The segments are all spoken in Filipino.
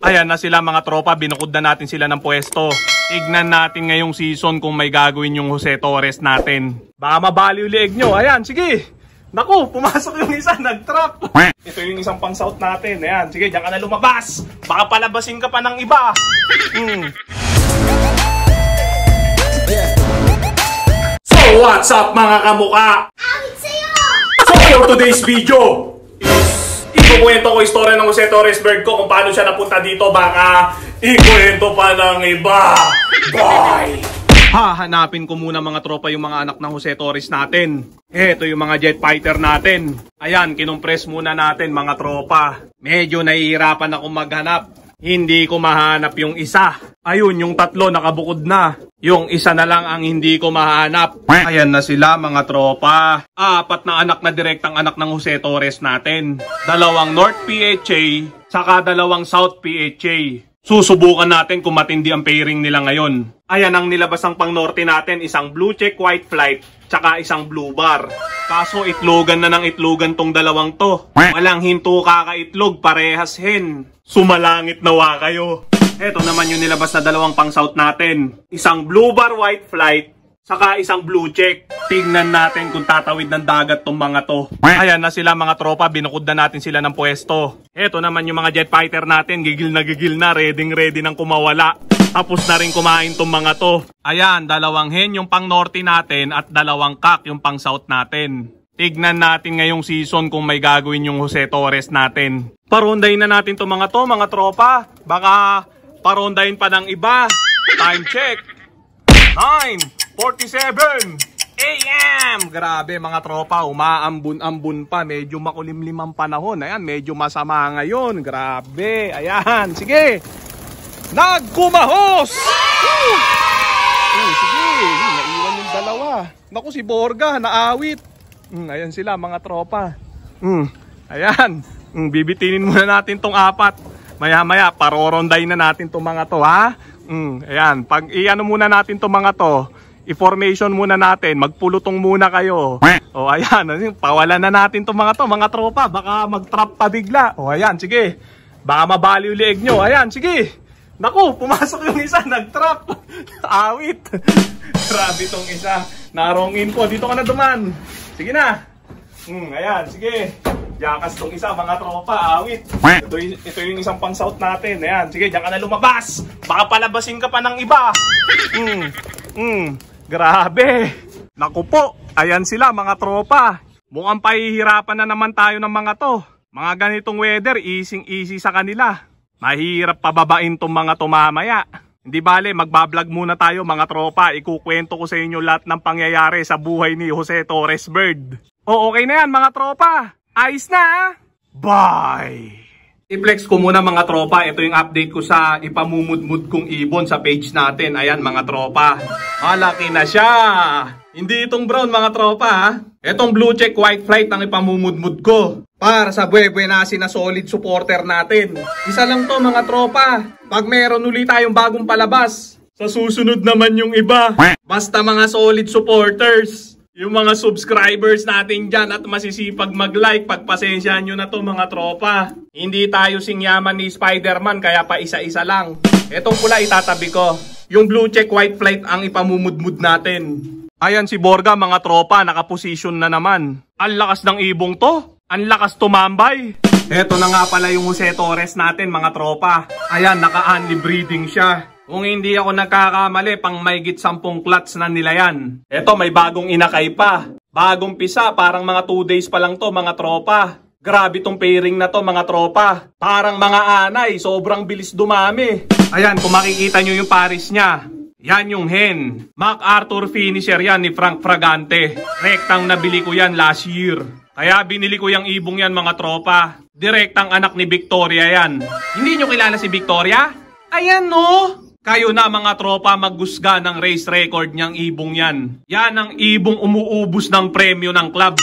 Ayan na sila mga tropa, binukod na natin sila ng pwesto. Tignan natin ngayong season kung may gagawin yung Jose Torres natin. Baka mabali ulieg nyo. Ayan, sige. Naku, pumasok yung isa, nag-trap. Ito yung isang pang-south natin. Ayan, sige, diyan ka na lumabas. Baka palabasin ka pa ng iba. Hmm. So, what's up mga kamuka? Awit sa'yo! So, for today's video is Ikukwento ko istorya ng Jose Torres Berg ko kung paano siya napunta dito. Baka ikukwento pa ng iba. Bye! Ha, hanapin ko muna mga tropa yung mga anak ng Jose Torres natin. Eto yung mga jet fighter natin. Ayan, kinumpres muna natin mga tropa. Medyo nahihirapan ako maghanap. Hindi ko mahanap yung isa. Ayun, yung tatlo nakabukod na. Yung isa na lang ang hindi ko mahanap. Ayan na sila mga tropa. Apat na anak na direktang anak ng Jose Torres natin. Dalawang North PHA, saka dalawang South PHA. Susubukan natin kung matindi ang pairing nila ngayon. Ayan ang nilabas ng pang norte natin, isang blue check white flight, tsaka isang blue bar. Kaso itlogan na ng itlogan tong dalawang to. Walang hinto kakaitlog, parehas hen. Sumalangit na wa kayo. Eto naman yung nilabas na dalawang pang south natin. Isang blue bar white flight, saka isang blue check. Tingnan natin kung tatawid ng dagat tong mga to. Ayan na sila mga tropa, binukod na natin sila ng pwesto. Eto naman yung mga jet fighter natin, gigil na gigil na, ready ready ng kumawala. Tapos na rin kumain tong mga to. Ayan, dalawang hen yung pang norte natin at dalawang kak yung pang south natin. Tignan natin ngayong season kung may gagawin yung Jose Torres natin. Parunday na natin to mga to, mga tropa. Baka Parondahin pa ng iba. Time check. 9.47 AM! Grabe mga tropa, umaambun-ambun pa. Medyo makulimlim ang panahon. Ayan, medyo masama ngayon. Grabe. Ayan, sige. Nagkumahos! Woo! Oh, sige, naiwan yung dalawa. Naku, si Borga, naawit. Mm, ayan sila mga tropa. Mm, ayan, mm, bibitinin muna natin tong apat. Maya maya, paroronday na natin itong mga to ha. Mm, ayan, pag iano muna natin itong mga to, i-formation muna natin, magpulutong muna kayo. O ayan, ano pawalan na natin itong mga to, mga tropa. Baka mag-trap pa bigla. O ayan, sige. Baka mabali yung nyo. Ayan, sige. Naku, pumasok yung isa, nag-trap. Awit. Grabe itong isa. Narong info. Dito ka na duman. Sige na. Mm, ayan, sige. Yakas tong isa, mga tropa, awit. Ito, ito yung isang pang south natin. Ayan, sige, diyan ka na lumabas. Baka palabasin ka pa ng iba. Mm, mm, grabe. Naku po, ayan sila mga tropa. Mukhang pahihirapan na naman tayo ng mga to. Mga ganitong weather, easy-easy sa kanila. Mahirap pababain tong mga to mamaya. Hindi bale, magbablog muna tayo mga tropa. Ikukwento ko sa inyo lahat ng pangyayari sa buhay ni Jose Torres Bird. O okay na yan mga tropa. Ayos na! Ah. Bye! Iplex ko muna mga tropa. Ito yung update ko sa ipamumudmud kong ibon sa page natin. Ayan mga tropa. Malaki na siya! Hindi itong brown mga tropa ha. Itong blue check white flight ang ipamumudmud ko. Para sa buwe na na solid supporter natin. Isa lang to mga tropa. Pag meron ulit tayong bagong palabas. Sa susunod naman yung iba. Basta mga solid supporters yung mga subscribers natin dyan at masisipag mag-like, pagpasensyahan nyo na to mga tropa. Hindi tayo singyaman ni Spider-Man kaya pa isa-isa lang. Etong pula itatabi ko. Yung blue check white flight ang ipamumudmud natin. Ayan si Borga mga tropa, nakaposisyon na naman. Ang lakas ng ibong to. Ang lakas tumambay. Eto na nga pala yung Jose Torres natin mga tropa. Ayan, naka-only breeding siya. Kung hindi ako nagkakamali, pang maigit 10 clutch na nila yan. Eto, may bagong inakay pa. Bagong pisa, parang mga 2 days pa lang to mga tropa. Grabe tong pairing na to mga tropa. Parang mga anay, sobrang bilis dumami. Ayan, kung makikita nyo yung pares niya. Yan yung hen. MacArthur finisher yan ni Frank Fragante. Rektang nabili ko yan last year. Kaya binili ko yung ibong yan mga tropa. Direktang anak ni Victoria yan. Hindi nyo kilala si Victoria? Ayan no! Kayo na mga tropa maggusga ng race record niyang ibong yan. Yan ang ibong umuubos ng premyo ng club.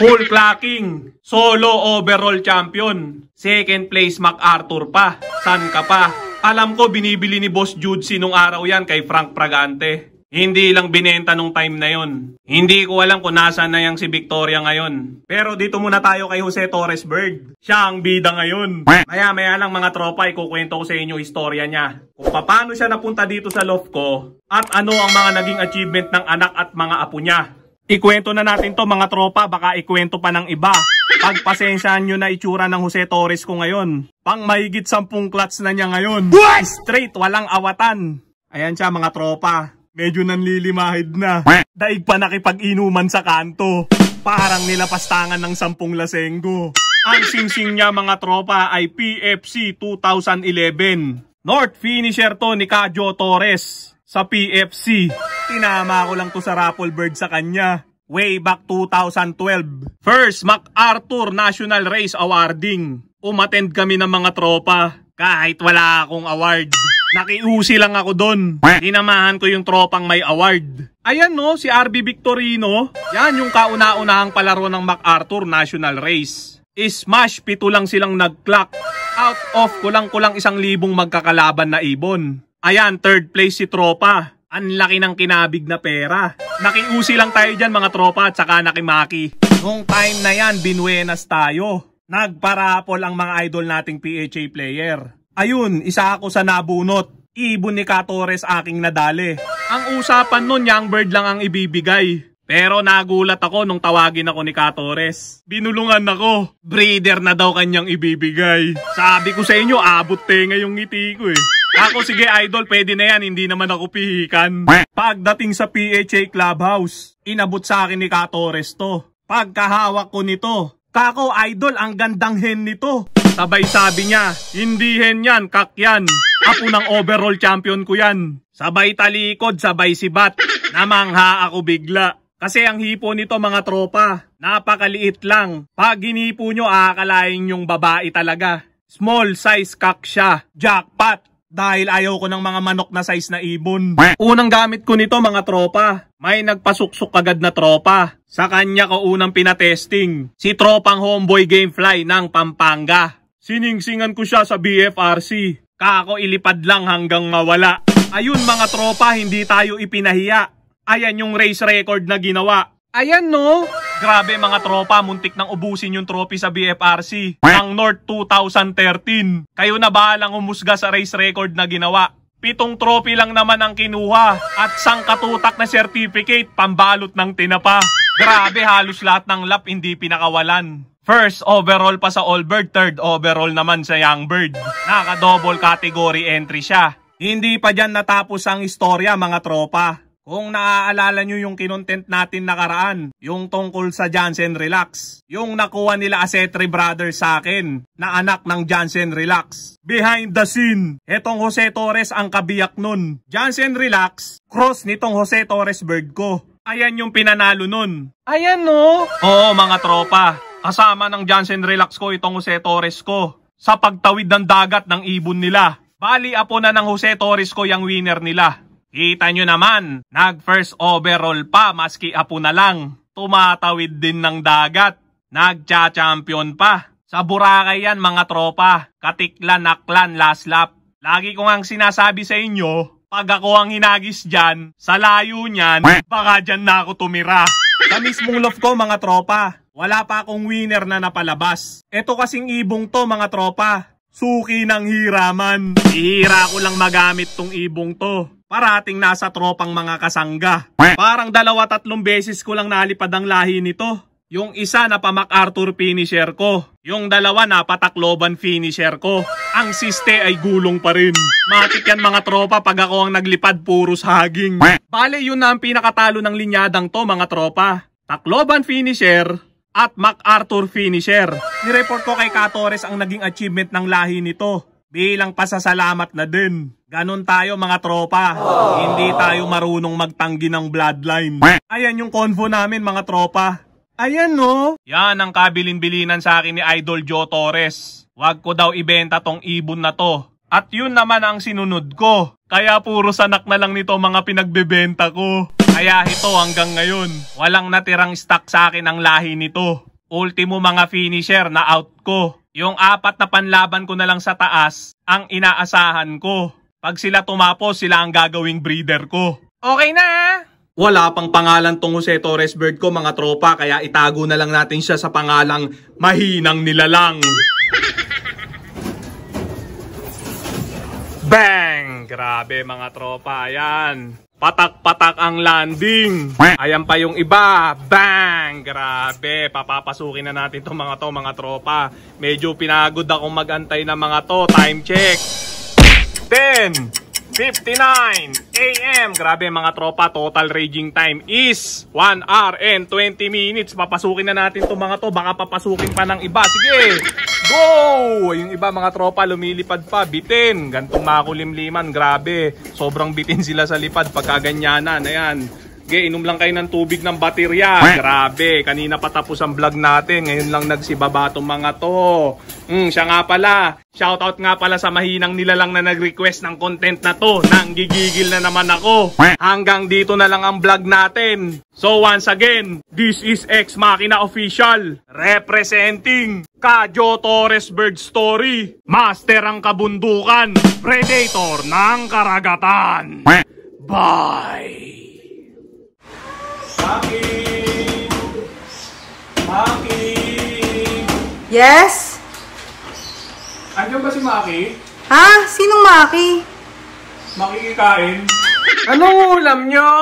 Full clocking, Solo overall champion. Second place MacArthur pa. San ka pa? Alam ko binibili ni Boss Jude sinong araw yan kay Frank Pragante. Hindi lang binenta nung time na yon. Hindi ko alam kung nasaan na yang si Victoria ngayon. Pero dito muna tayo kay Jose Torres Bird. Siya ang bida ngayon. Maya-maya lang mga tropa, ikukwento ko sa inyo istorya niya. Kung paano siya napunta dito sa loft ko at ano ang mga naging achievement ng anak at mga apo niya. Ikwento na natin to mga tropa, baka ikwento pa ng iba. Pagpasensyaan nyo na itsura ng Jose Torres ko ngayon. Pang mahigit sampung clutch na niya ngayon. What? Straight, walang awatan. Ayan siya mga tropa. Medyo nanlilimahid na. Daig pa nakipag-inuman sa kanto. Parang nilapastangan ng sampung lasenggo. Ang singsing niya mga tropa ay PFC 2011. North finisher to ni Kajo Torres sa PFC. Tinama ko lang to sa raffle bird sa kanya. Way back 2012. First MacArthur National Race Awarding. Umatend kami ng mga tropa kahit wala akong award. Nakiusi lang ako doon. Sinamahan ko yung tropang may award. Ayan no, si RB Victorino. Yan yung kauna-unahang palaro ng MacArthur National Race. Smash, pito lang silang nag-clock. Out of kulang-kulang isang libong magkakalaban na ibon. Ayan, third place si Tropa. Ang laki ng kinabig na pera. Nakiusi lang tayo dyan mga tropa at saka nakimaki. Nung time na yan, binuenas tayo. Nagparapol ang mga idol nating PHA player. Ayun, isa ako sa nabunot. Ibon ni Katores aking nadali. Ang usapan nun, young bird lang ang ibibigay. Pero nagulat ako nung tawagin ako ni Katores. Binulungan ako. Breeder na daw kanyang ibibigay. Sabi ko sa inyo, abot tenga yung ngiti ko eh. Ako sige idol, pwede na yan, hindi naman ako pihikan. Pagdating sa PHA Clubhouse, inabot sa akin ni Katores to. Pagkahawak ko nito, kako idol, ang gandang hen nito. Sabay sabi niya, hindi hen yan, kakyan. Apo ng overall champion ko yan. Sabay talikod, sabay sibat. Namangha ako bigla. Kasi ang hipo nito mga tropa, napakaliit lang. Pag hinipo nyo, aakalain yung babae talaga. Small size kak siya. Jackpot! Dahil ayaw ko ng mga manok na size na ibon. Unang gamit ko nito mga tropa. May nagpasuksok agad na tropa. Sa kanya ko unang pinatesting. Si tropang homeboy gamefly ng Pampanga. Siningsingan ko siya sa BFRC. Kako ilipad lang hanggang mawala. Ayun mga tropa, hindi tayo ipinahiya. Ayan yung race record na ginawa. Ayan no! Grabe mga tropa, muntik nang ubusin yung trophy sa BFRC. Ang North 2013. Kayo na bahalang umusga sa race record na ginawa. Pitong trophy lang naman ang kinuha at sang katutak na certificate pambalot ng tinapa. Grabe halos lahat ng lap hindi pinakawalan. First overall pa sa Allbird, third overall naman sa Youngbird. Naka-double category entry siya. Hindi pa dyan natapos ang istorya mga tropa. Kung naaalala nyo yung kinontent natin nakaraan, yung tungkol sa Johnson Relax, yung nakuha nila Asetri Brothers sa akin, na anak ng Johnson Relax. Behind the scene, etong Jose Torres ang kabiyak nun. Johnson Relax, cross nitong Jose Torres bird ko. Ayan yung pinanalo nun. Ayan no? Oo mga tropa, Kasama ng Johnson Relax ko itong Jose Torres ko sa pagtawid ng dagat ng ibon nila. Bali apo na ng Jose Torres ko yung winner nila. Kita nyo naman, nag first overall pa maski apo na lang. Tumatawid din ng dagat. nag cha champion pa. Sa Boracay yan mga tropa, katiklan, naklan, last lap. Lagi ko ngang sinasabi sa inyo, pag ako ang hinagis dyan, sa layo niyan, baka dyan na ako tumira. Sa mismong love ko mga tropa. Wala pa akong winner na napalabas. Ito kasing ibong to mga tropa. Suki ng hiraman. Ihira ko lang magamit tong ibong to. Parating nasa tropang mga kasangga. Parang dalawa tatlong beses ko lang nalipad ang lahi nito. Yung isa na pa MacArthur finisher ko. Yung dalawa na patakloban finisher ko. Ang siste ay gulong pa rin. Matik yan mga tropa pag ako ang naglipad puro sa haging. Bale yun na ang pinakatalo ng linyadang to mga tropa. Takloban finisher at MacArthur finisher. Nireport ko kay Katores ang naging achievement ng lahi nito bilang pasasalamat na din. Ganon tayo mga tropa. Aww. Hindi tayo marunong magtanggi ng bloodline. Ayan yung convo namin mga tropa. Ayan no. Yan ang kabilin-bilinan sa akin ni Idol Joe Torres. Wag ko daw ibenta tong ibon na to. At yun naman ang sinunod ko. Kaya puro sanak na lang nito mga pinagbebenta ko. Kaya ito hanggang ngayon. Walang natirang stock sa akin ang lahi nito. Ultimo mga finisher na out ko. Yung apat na panlaban ko na lang sa taas ang inaasahan ko. Pag sila tumapos, sila ang gagawing breeder ko. Okay na wala pang pangalan tong Jose Torres Bird ko mga tropa kaya itago na lang natin siya sa pangalang mahinang nilalang. Bang! Grabe mga tropa, ayan. Patak-patak ang landing. Ayan pa yung iba. Bang! Grabe. Papapasukin na natin tong mga to mga tropa. Medyo pinagod akong magantay ng mga to. Time check. 10, 59, 8, time. Grabe mga tropa, total raging time is 1 hour and 20 minutes. Papasukin na natin to mga to. Baka papasukin pa ng iba. Sige, go! Yung iba mga tropa, lumilipad pa. Bitin. Gantong makulimliman. Grabe. Sobrang bitin sila sa lipad pagkaganyanan. Ayan. Okay, inom lang kayo ng tubig ng baterya. Grabe, kanina pa tapos ang vlog natin. Ngayon lang nagsibaba tong mga to. Mm, siya nga pala. Shoutout nga pala sa mahinang nila lang na nag-request ng content na to. Nang gigigil na naman ako. Hanggang dito na lang ang vlog natin. So once again, this is X Machina Official. Representing Kajo Torres Bird Story. Master ang kabundukan. Predator ng karagatan. Bye! Yes? Andiyan ba si Maki? Ha? Sinong Maki? Makikikain. kikain. Anong ulam nyo?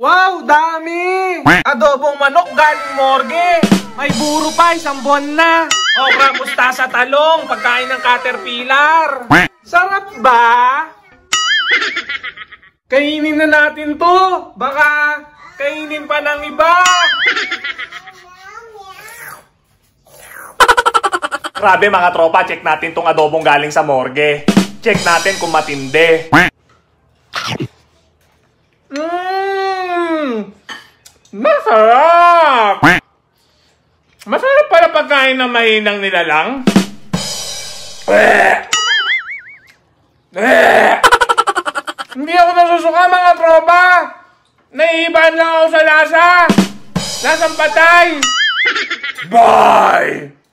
Wow, dami! Adobong manok galing morgue. May buro pa, isang buwan na. Okra, mustasa, talong, pagkain ng caterpillar. Sarap ba? Kainin na natin to. Baka kainin pa ng iba. Grabe mga tropa, check natin tong adobong galing sa morgue. Check natin kung matindi. Mmm! Masarap! Masarap pala pagkain ng mahinang nilalang. Hindi ako nasusuka mga tropa! Naiibahan lang ako sa lasa! Lasang patay! Bye!